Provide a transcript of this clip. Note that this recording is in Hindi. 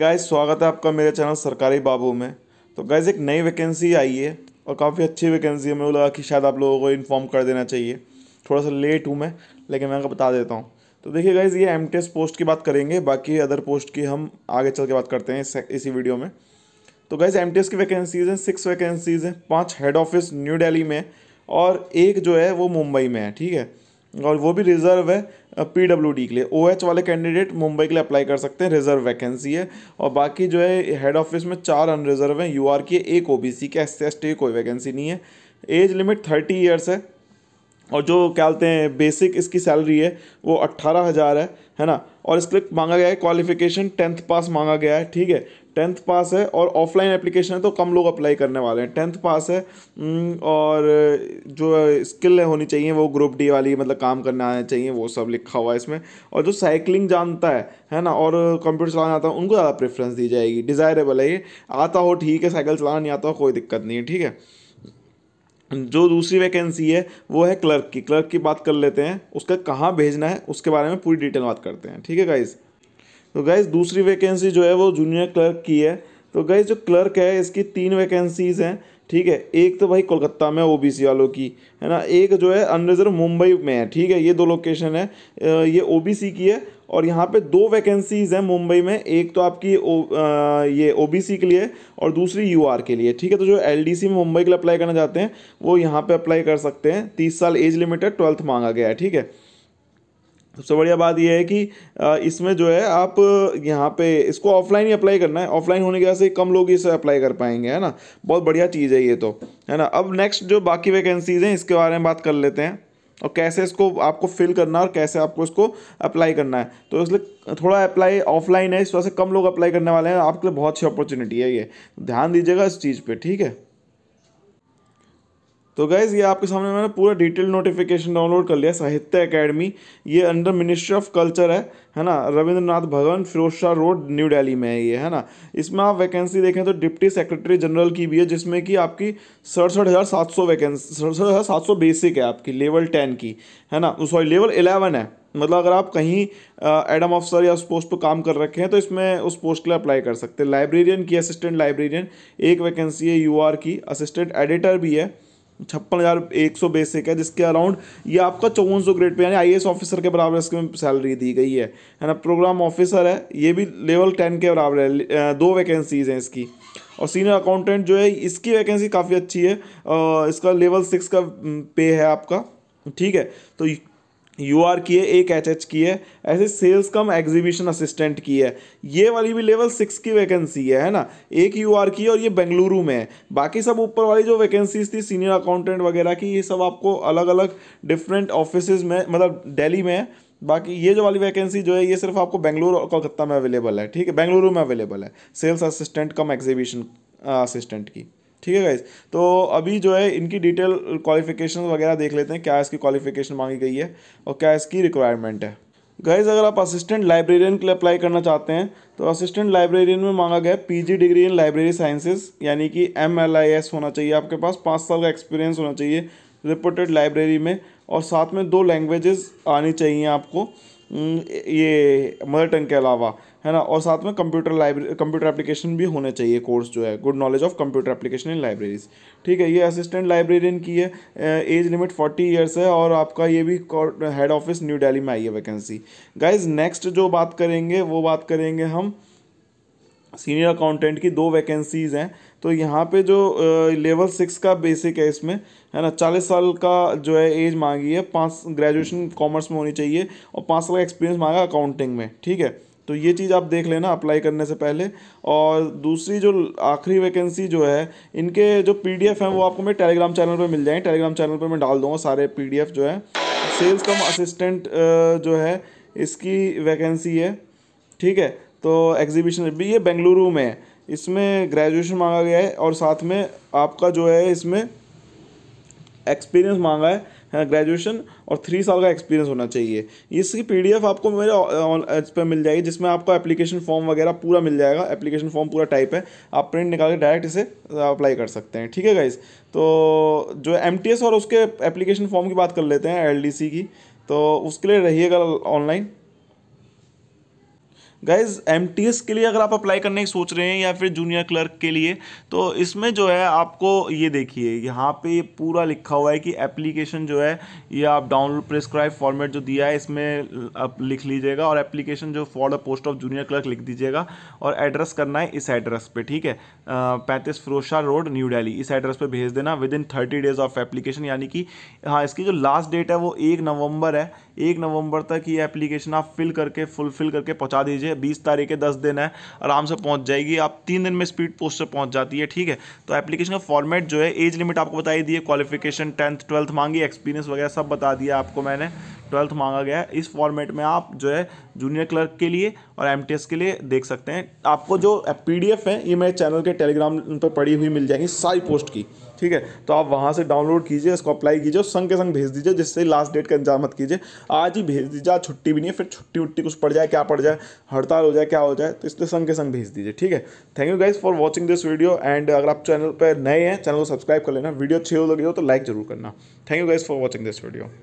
गाइस स्वागत है आपका मेरे चैनल सरकारी बाबू में तो गाइस एक नई वैकेंसी आई है और काफ़ी अच्छी वैकेंसी है मेरे को लगा कि शायद आप लोगों को इन्फॉर्म कर देना चाहिए थोड़ा सा लेट हूँ मैं लेकिन मैं आपको बता देता हूँ तो देखिए गाइस ये एम पोस्ट की बात करेंगे बाकी अदर पोस्ट की हम आगे चल के बात करते हैं इसी वीडियो में तो गाइज़ एम की वैकेंसीज़ हैं सिक्स वैकेंसीज़ हैं पाँच हेड ऑफिस न्यू डेली में और एक जो है वो मुंबई में है ठीक है और वो भी रिजर्व है पी डब्ल्यू डी के लिए ओ एच वाले कैंडिडेट मुंबई के लिए अप्लाई कर सकते हैं रिजर्व वैकेंसी है और बाकी जो है हेड ऑफिस में चार अनरिजर्व हैं यू आर की एक ओ बी सी के एस सी एस टी की कोई वैकेंसी नहीं है एज लिमिट थर्टी ईयर्स है और जो क्या बोलते हैं बेसिक इसकी सैलरी है वो अट्ठारह हज़ार है है ना और इसके लिए मांगा गया है क्वालिफिकेशन टेंथ पास मांगा गया है ठीक है टेंथ पास है और ऑफलाइन एप्लीकेशन है तो कम लोग अप्लाई करने वाले हैं टेंथ पास है और जो स्किल है होनी चाहिए वो ग्रुप डी वाली मतलब काम करने आना चाहिए वो सब लिखा हुआ है इसमें और जो साइकिलिंग जानता है है ना और कंप्यूटर चलाना आता है उनको ज़्यादा प्रेफरेंस दी जाएगी डिज़ायरेबल है ये आता हो ठीक है साइकिल चलाना नहीं आता हो कोई दिक्कत नहीं है ठीक है जो दूसरी वैकेंसी है वो है क्लर्क की क्लर्क की बात कर लेते हैं उसका कहाँ भेजना है उसके बारे में पूरी डिटेल बात करते हैं ठीक है गाइज़ तो गाइज दूसरी वैकेंसी जो है वो जूनियर क्लर्क की है तो गैस जो क्लर्क है इसकी तीन वैकेंसीज़ हैं ठीक है एक तो भाई कोलकाता में ओबीसी वालों की है ना एक जो है अनरिजर्व मुंबई में है ठीक है ये दो लोकेशन है ये ओबीसी की है और यहाँ पे दो वैकेंसीज़ हैं मुंबई में एक तो आपकी ओ, आ, ये ओबीसी के लिए और दूसरी यूआर के लिए ठीक है तो जो एलडीसी में मुंबई के लिए अप्लाई करना चाहते हैं वो यहाँ पे अप्लाई कर सकते हैं तीस साल एज लिमिटेड ट्वेल्थ मांगा गया है ठीक है सबसे बढ़िया बात यह है कि इसमें जो है आप यहाँ पे इसको ऑफलाइन ही अप्लाई करना है ऑफलाइन होने की वजह से कम लोग इसे अप्लाई कर पाएंगे है ना बहुत बढ़िया चीज़ है ये तो है ना अब नेक्स्ट जो बाकी वैकेंसीज़ हैं इसके बारे में बात कर लेते हैं और कैसे इसको आपको फिल करना है और कैसे आपको इसको अप्लाई करना है तो इसलिए थोड़ा अप्लाई ऑफलाइन है इस वजह से कम लोग अप्लाई करने वाले हैं आपके लिए बहुत अच्छी अपॉर्चुनिटी है ये ध्यान दीजिएगा इस चीज़ पर ठीक है तो गाइज़ ये आपके सामने मैंने पूरा डिटेल नोटिफिकेशन डाउनलोड कर लिया साहित्य अकेडमी ये अंडर मिनिस्ट्री ऑफ कल्चर है है ना रविंद्रनाथ भवन फिरोज शाह रोड न्यू दिल्ली में है ये है ना इसमें आप वैकेंसी देखें तो डिप्टी सेक्रेटरी जनरल की भी है जिसमें कि आपकी सड़सठ हज़ार सात सौ वैकेंसी सड़सठ हज़ार सात सौ बेसिक है आपकी लेवल टेन की है ना सॉरी लेवल एलेवन है मतलब अगर आप कहीं एडम ऑफिसर या उस पोस्ट पर काम कर रखे हैं तो इसमें उस पोस्ट के लिए अप्लाई कर सकते हैं लाइब्रेरियन की असिस्टेंट लाइब्रेरियन एक वैकेंसी है आर की असिस्टेंट एडिटर भी है छप्पन हज़ार एक सौ बेसिक है जिसके अराउंड ये आपका चौवन सौ ग्रेड पे यानी आई ऑफिसर के बराबर इसमें सैलरी दी गई है है ना प्रोग्राम ऑफिसर है ये भी लेवल टेन के बराबर है दो वैकेंसीज़ हैं इसकी और सीनियर अकाउंटेंट जो है इसकी वैकेंसी काफ़ी अच्छी है इसका लेवल सिक्स का पे है आपका ठीक है तो यू आर की है एक एच एच की है ऐसे सेल्स कम एग्जीबिशन असिस्टेंट की है ये वाली भी लेवल सिक्स की वैकेंसी है है ना एक यू आर की है और ये बेंगलुरु में है बाकी सब ऊपर वाली जो वैकेंसीज थी सीनियर अकाउंटेंट वगैरह की ये सब आपको अलग अलग डिफरेंट ऑफिस में मतलब डेली में है बाकी ये जो वाली वैकेंसी जो है ये सिर्फ आपको बेंगलुरु और कोलकाता में अवेलेबल है ठीक है बेंगलुरु में अवेलेबल है sales assistant cum exhibition assistant की ठीक है गाइज तो अभी जो है इनकी डिटेल क्वालिफिकेशन वगैरह देख लेते हैं क्या इसकी क्वालिफिकेशन मांगी गई है और क्या इसकी रिक्वायरमेंट है गाइज अगर आप असिस्टेंट लाइब्रेरियन के लिए अप्लाई करना चाहते हैं तो असिस्टेंट लाइब्रेरियन में मांगा गया PG degree in library sciences यानी कि एम होना चाहिए आपके पास पाँच साल का एक्सपीरियंस होना चाहिए रिपोर्टेड लाइब्रेरी में और साथ में दो लैंग्वेजेस आनी चाहिए आपको ये मदर टंग के अलावा है ना और साथ में कंप्यूटर लाइब्रेरी कंप्यूटर एप्लीकेशन भी होने चाहिए कोर्स जो है good knowledge of computer application in libraries ठीक है ये असिस्टेंट लाइब्रेरियन की है एज लिमिट फोर्टी ईयर्स है और आपका ये भी हेड ऑफिस न्यू दिल्ली में आई है वैकेंसी गाइज नेक्स्ट जो बात करेंगे वो बात करेंगे हम सीनियर अकाउंटेंट की दो वैकेंसीज़ हैं तो यहाँ पे जो लेवल सिक्स का बेसिक है इसमें है ना चालीस साल का जो है एज मांगी है पाँच ग्रेजुएशन कॉमर्स में होनी चाहिए और पाँच साल का एक्सपीरियंस मांगा अकाउंटिंग में ठीक है तो ये चीज़ आप देख लेना अप्लाई करने से पहले और दूसरी जो आखिरी वैकेंसी जो है इनके जो पीडीएफ हैं वो आपको मेरे टेलीग्राम चैनल पर मिल जाएंगे टेलीग्राम चैनल पर मैं डाल दूँगा सारे पीडीएफ जो है सेल्स कम असिस्टेंट जो है इसकी वैकेंसी है ठीक है तो एग्जीबिशन भी ये बेंगलुरु में है इसमें ग्रेजुएशन मांगा गया है और साथ में आपका जो है इसमें एक्सपीरियंस मांगा है ग्रेजुएशन और थ्री साल का एक्सपीरियंस होना चाहिए इसकी पीडीएफ आपको मेरे इस पर मिल जाएगी जिसमें आपको एप्लीकेशन फॉर्म वगैरह पूरा मिल जाएगा एप्लीकेशन फॉर्म पूरा टाइप है आप प्रिंट निकाल के डायरेक्ट इसे अप्लाई कर सकते हैं ठीक है गाइज तो जो एम और उसके एप्लीकेशन फॉर्म की बात कर लेते हैं एल की तो उसके लिए रहिएगा ऑनलाइन गाइज एम के लिए अगर आप अप्लाई करने की सोच रहे हैं या फिर जूनियर क्लर्क के लिए तो इसमें जो है आपको ये देखिए यहाँ पे ये पूरा लिखा हुआ है कि एप्लीकेशन जो है ये आप डाउनलोड प्रिस्क्राइब फॉर्मेट जो दिया है इसमें आप लिख लीजिएगा और एप्लीकेशन जो for the post of junior clerk लिख दीजिएगा और एड्रेस करना है इस एड्रेस पर ठीक है पैंतीस फिरोशा रोड न्यू डेली इस एड्रेस पर भेज देना within thirty days of application यानी कि हाँ इसकी जो लास्ट डेट है वो एक नवंबर है एक नवंबर तक ये एप्लीकेशन आप फिल करके फुलफिल करके पहुंचा दीजिए बीस तारीख के दस दिन है आराम से पहुंच जाएगी आप तीन दिन में स्पीड पोस्ट से पहुंच जाती है ठीक है तो एप्लीकेशन का फॉर्मेट जो है एज लिमिट आपको बताई दी है क्वालिफिकेशन टेंथ ट्वेल्थ मांगी एक्सपीरियंस वगैरह सब बता दिया आपको मैंने ट्वेल्थ मांगा गया है इस फॉर्मेट में आप जो है जूनियर क्लर्क के लिए और एम के लिए देख सकते हैं आपको जो पी है ये मेरे चैनल के टेलीग्राम पर पड़ी हुई मिल जाएंगी सारी पोस्ट की ठीक है तो आप वहाँ से डाउनलोड कीजिए इसको अप्लाई कीजिए और संग के संग भेज दीजिए जिससे लास्ट डेट का इंतजाम मत कीजिए आज ही भेज दीजिए आज छुट्टी भी नहीं है फिर छुट्टी उट्टी कुछ पड़ जाए क्या पड़ जाए हड़ताल हो जाए क्या हो जाए तो इसलिए संग के संग भेज दीजिए ठीक है thank you guys for watching this video and अगर आप चैनल पर नए हैं चैनल को सब्सक्राइब कर लेना वीडियो अच्छी हो लगी हो तो लाइक जरूर करना thank you guys for watching this video